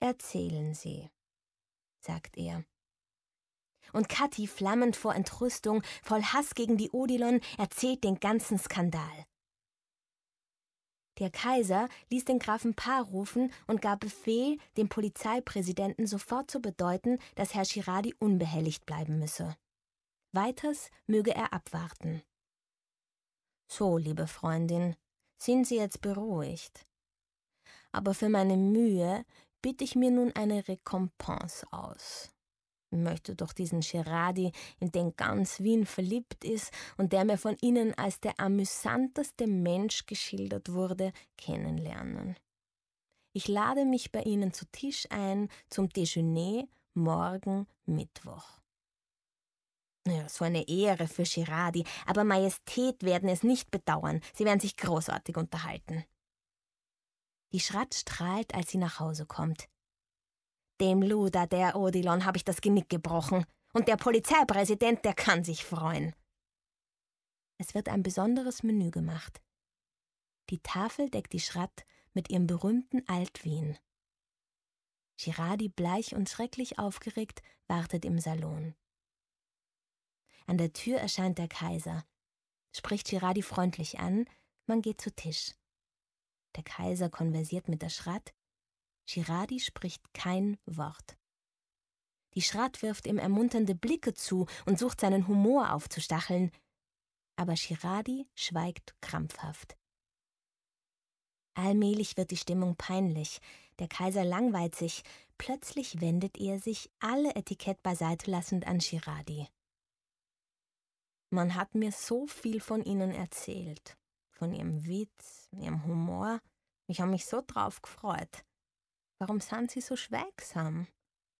Erzählen Sie, sagt er. Und Kathi, flammend vor Entrüstung, voll Hass gegen die Odilon, erzählt den ganzen Skandal. Der Kaiser ließ den Grafen Paar rufen und gab Befehl, dem Polizeipräsidenten sofort zu bedeuten, dass Herr Schiradi unbehelligt bleiben müsse. Weiters möge er abwarten. So, liebe Freundin, sind Sie jetzt beruhigt. Aber für meine Mühe bitte ich mir nun eine Rekompense aus. Ich möchte doch diesen Gerardi, in den ganz Wien verliebt ist und der mir von Ihnen als der amüsanteste Mensch geschildert wurde, kennenlernen. Ich lade mich bei Ihnen zu Tisch ein zum Dejeuner, morgen Mittwoch. Naja, so eine Ehre für Girardi, aber Majestät werden es nicht bedauern. Sie werden sich großartig unterhalten. Die Schrat strahlt, als sie nach Hause kommt. Dem Luder, der Odilon, habe ich das Genick gebrochen. Und der Polizeipräsident, der kann sich freuen. Es wird ein besonderes Menü gemacht. Die Tafel deckt die Schrat mit ihrem berühmten Altwien. Girardi, bleich und schrecklich aufgeregt, wartet im Salon. An der Tür erscheint der Kaiser, spricht Girardi freundlich an, man geht zu Tisch der Kaiser konversiert mit der Schrat, Girardi spricht kein Wort. Die Schrat wirft ihm ermunternde Blicke zu und sucht seinen Humor aufzustacheln, aber Girardi schweigt krampfhaft. Allmählich wird die Stimmung peinlich, der Kaiser langweilt sich, plötzlich wendet er sich, alle Etikett beiseite lassend, an Girardi. Man hat mir so viel von ihnen erzählt von ihrem Witz, ihrem Humor. Ich habe mich so drauf gefreut. Warum sind sie so schweigsam?